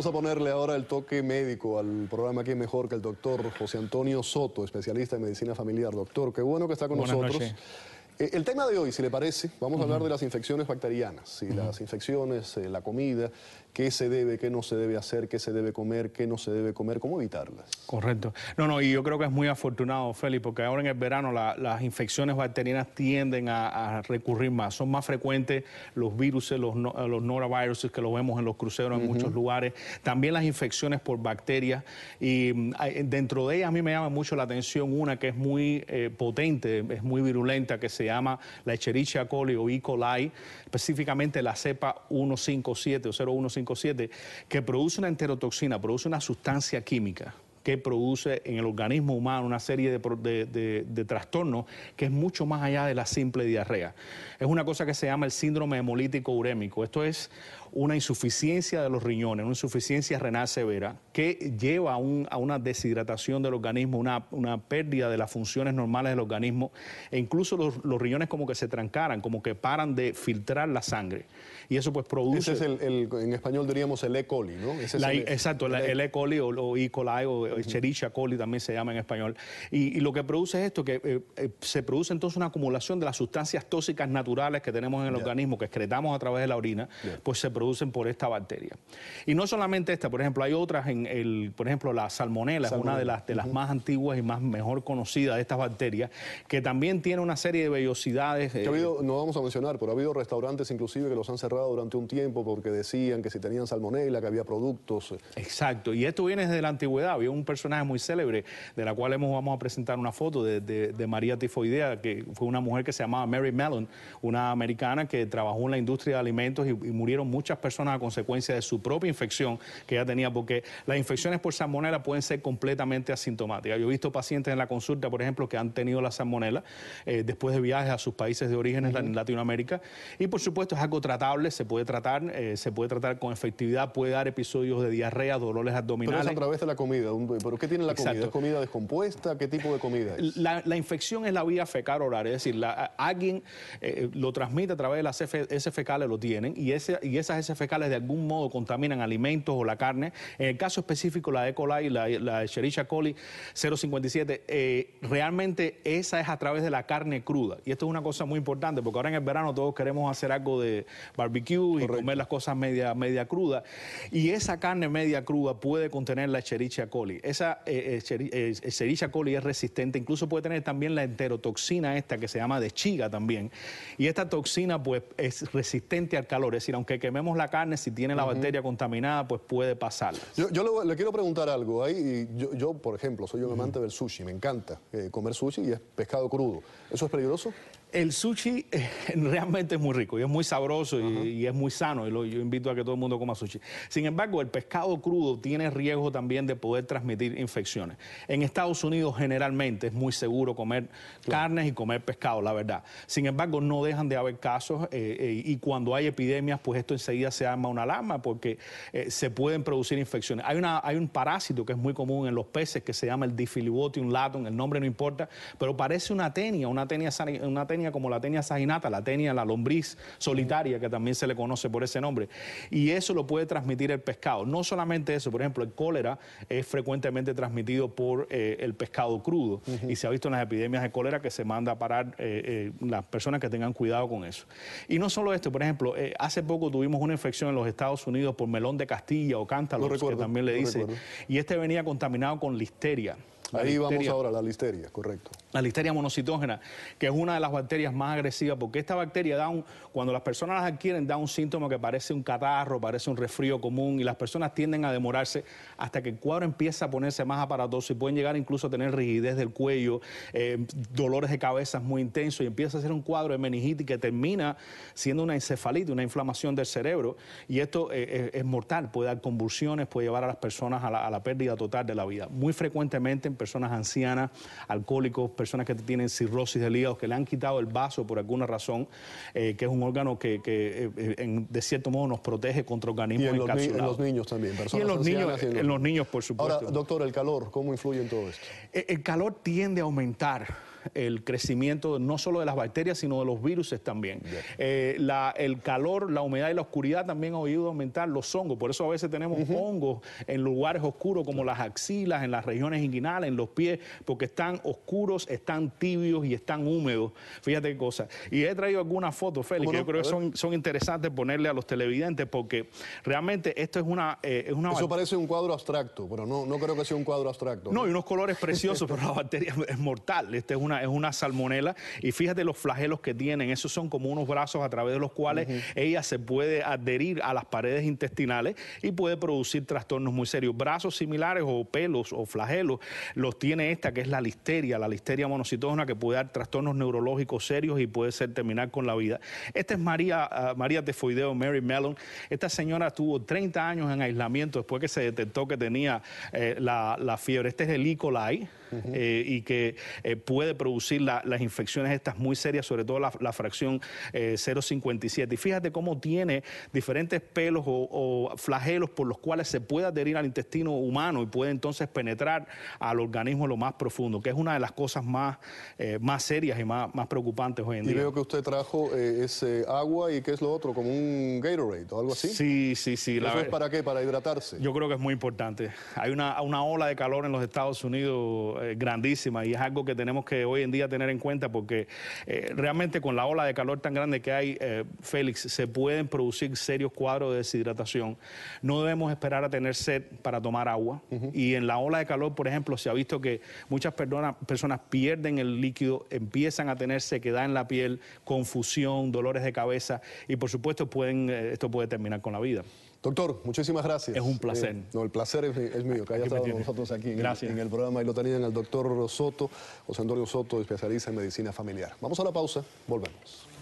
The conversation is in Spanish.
Vamos a ponerle ahora el toque médico al programa que mejor que el doctor José Antonio Soto, especialista en medicina familiar. Doctor, qué bueno que está con nosotros. Eh, el tema de hoy, si le parece, vamos a hablar de las infecciones bacterianas, las infecciones, eh, la comida, qué se debe, qué no se debe hacer, qué se debe comer, qué no se debe comer, cómo evitarlas. Correcto. No, no, y yo creo que es muy afortunado, Félix, porque ahora en el verano las infecciones bacterianas tienden a, recurrir más. Son más frecuentes los virus, los, noraviruses, que lo vemos en los cruceros en muchos lugares. También las infecciones por bacterias. Y mm, dentro de ellas a mí me llama mucho la atención una que es muy eh, potente, es muy virulenta, que se llama la Echerichia coli o E. coli, específicamente la cepa 157 o 0157, que produce una enterotoxina, produce una sustancia química que produce en el organismo humano una serie de, trastornos que es mucho más allá de la simple diarrea. Es una cosa que se llama el síndrome hemolítico urémico. Esto es una insuficiencia de los riñones, una insuficiencia renal severa, que lleva a, una deshidratación del organismo, una, pérdida de las funciones normales del organismo, e incluso los, riñones como que se trancaran, como que paran de filtrar la sangre. Y eso pues produce... Ese es el, en español diríamos el E. coli, ¿no? E. exacto, el, E. coli o, E. coli o chericha coli también se llama en español. Y, lo que produce es esto, que eh, eh, se produce entonces una acumulación de las sustancias tóxicas naturales que tenemos en el organismo, que excretamos a través de la orina, pues se produce producen por esta bacteria. Y no solamente esta, por ejemplo, hay otras, en el, por ejemplo, la salmonela, es una de las, de las más antiguas y más mejor conocidas de estas bacterias, que también tiene una serie de vellosidades. Eh, no vamos a mencionar, pero ha habido restaurantes inclusive que los han cerrado durante un tiempo porque decían que si tenían Salmonella, que había productos. Eh. Exacto, y esto viene desde la antigüedad. Había un personaje muy célebre de la cual hemos, vamos a presentar una foto de, de, María Tifoidea, que fue una mujer que se llamaba Mary Mellon, una americana que trabajó en la industria de alimentos y, murieron muchos personas a consecuencia de su propia infección que ya tenía, porque las infecciones por salmonela pueden ser completamente asintomáticas. Yo he visto pacientes en la consulta, por ejemplo, que han tenido la salmonela eh, después de viajes a sus países de origen en Latinoamérica. Y por supuesto es algo tratable, se puede tratar, eh, se puede tratar con efectividad, puede dar episodios de diarrea, dolores abdominales. Pero es a través de la comida. ¿Pero qué tiene la comida? ¿Es comida descompuesta? ¿Qué tipo de comida es? La, infección es la vía fecal oral, es decir, alguien eh, lo transmite a través de las fecales, lo tienen, y, ese, y esas fecales de algún modo contaminan alimentos o la carne. En el caso específico, la E. coli, la, la coli 057, eh, realmente esa es a través de la carne cruda. Y esto es una cosa muy importante, porque ahora en el verano todos queremos hacer algo de barbecue y comer las cosas media, media cruda. Y esa carne media cruda puede contener la Escherichia coli. Esa eh, eh, coli es resistente, incluso puede tener también la enterotoxina esta que se llama de chiga también. Y esta toxina pues es resistente al calor, es decir, aunque quememos la carne, si tiene la bacteria contaminada, pues puede pasar. Yo, le, quiero preguntar algo. Ahí, yo, por ejemplo, soy un amante del sushi, me encanta eh, comer sushi y es pescado crudo. ¿Eso es peligroso? El sushi realmente es muy rico y es muy sabroso y, es muy sano. Y yo invito a que todo el mundo coma sushi. Sin embargo, el pescado crudo tiene riesgo también de poder transmitir infecciones. En Estados Unidos generalmente es muy seguro comer carnes y comer pescado, la verdad. Sin embargo, no dejan de haber casos eh, eh, y cuando hay epidemias, pues esto enseguida se arma una alarma porque eh, se pueden producir infecciones. Hay, un parásito que es muy común en los peces que se llama el difilibotium latum, el nombre no importa, pero parece una tenia, una tenia, una como la tenia saginata, la tenia la lombriz solitaria, que también se le conoce por ese nombre. Y eso lo puede transmitir el pescado. No solamente eso, por ejemplo, el cólera es frecuentemente transmitido por eh, el pescado crudo y se ha visto en las epidemias de cólera que se manda a parar eh, eh, las personas que tengan cuidado con eso. Y no solo esto, por ejemplo, hace poco tuvimos una infección en los Estados Unidos por melón de Castilla o cántalo, que también le dice, y este venía contaminado con listeria. Ahí vamos ahora, la listeria, correcto la listeria monocitógena, que es una de las bacterias más agresivas, porque esta bacteria da un, cuando las personas las adquieren, da un síntoma que parece un catarro, parece un resfrío común, y las personas tienden a demorarse hasta que el cuadro empieza a ponerse más aparatoso y pueden llegar incluso a tener rigidez del cuello, eh, dolores de cabeza muy intensos, y empieza a ser un cuadro de meningitis que termina siendo una encefalitis, una inflamación del cerebro, y esto eh, eh, es, mortal, puede dar convulsiones, puede llevar a las personas a la, a la pérdida total de la vida. Muy frecuentemente en personas ancianas, alcohólicos, personas que tienen cirrosis de hígado, que le han quitado el vaso por alguna razón, eh, que es un órgano que, eh, de cierto modo nos protege contra organismos y en los, niños también, personas y en los niños, en niños, por supuesto. Ahora, doctor, el calor, ¿cómo influye en todo esto? E, el calor tiende a aumentar el crecimiento no solo de las bacterias, sino de los virus también. Eh, el calor, la humedad y la oscuridad también HA ayudado a aumentar los hongos. Por eso a veces tenemos hongos en lugares oscuros como las axilas, en las regiones inguinales, en los pies, porque están oscuros, están tibios y están húmedos. Fíjate qué cosa. Y he traído algunas fotos, Félix, que yo creo que son, interesantes ponerle a los televidentes porque realmente esto es una... Eh, eso parece un cuadro abstracto, pero no, no creo que sea un cuadro abstracto. No, y unos colores preciosos, pero la bacteria es mortal. Este es una es una salmonela. Y fíjate los flagelos que tienen. Esos son como unos brazos a través de los cuales ella se puede adherir a las paredes intestinales y puede producir trastornos muy serios. Brazos similares o pelos o flagelos los tiene esta que es la listeria, la listeria monocitógena que puede dar trastornos neurológicos serios y puede ser terminar con la vida. Esta es María, ah, María de Tefoideo, Mary Mellon. Esta señora tuvo 30 años en aislamiento después que se detectó que tenía eh, la, la, fiebre. Este es el E. coli eh, y que eh, puede puede producir las infecciones estas muy serias, sobre todo la, fracción 057. Eh, y fíjate cómo tiene diferentes pelos o, flagelos por los cuales se puede adherir al intestino humano y puede entonces penetrar al organismo lo más profundo, que es una de las cosas más, eh, más serias y más, preocupantes hoy en día. Y veo que usted trajo eh, ese agua y qué es lo otro, como un Gatorade o algo así. Sí, sí, sí. ¿Eso es para qué? Para hidratarse. Yo creo que es muy importante. Hay una ola de calor en los Estados Unidos grandísima y es algo que tenemos que hoy en día tener en cuenta porque eh, realmente con la ola de calor tan grande que hay, eh, Félix, se pueden producir serios cuadros de deshidratación. No debemos esperar a tener sed para tomar agua. Y en la ola de calor, por ejemplo, se ha visto que muchas personas, personas pierden el líquido, empiezan a tener sequedad en la piel, confusión, dolores de cabeza y por supuesto pueden, eh, esto puede terminar con la vida. Doctor, muchísimas gracias. Es un eh, placer. no, el placer es, mío, que haya estado con nosotros aquí En, el, programa y lo tenían al doctor Soto, José Antonio Soto, especialista en medicina familiar. Vamos a la pausa, volvemos.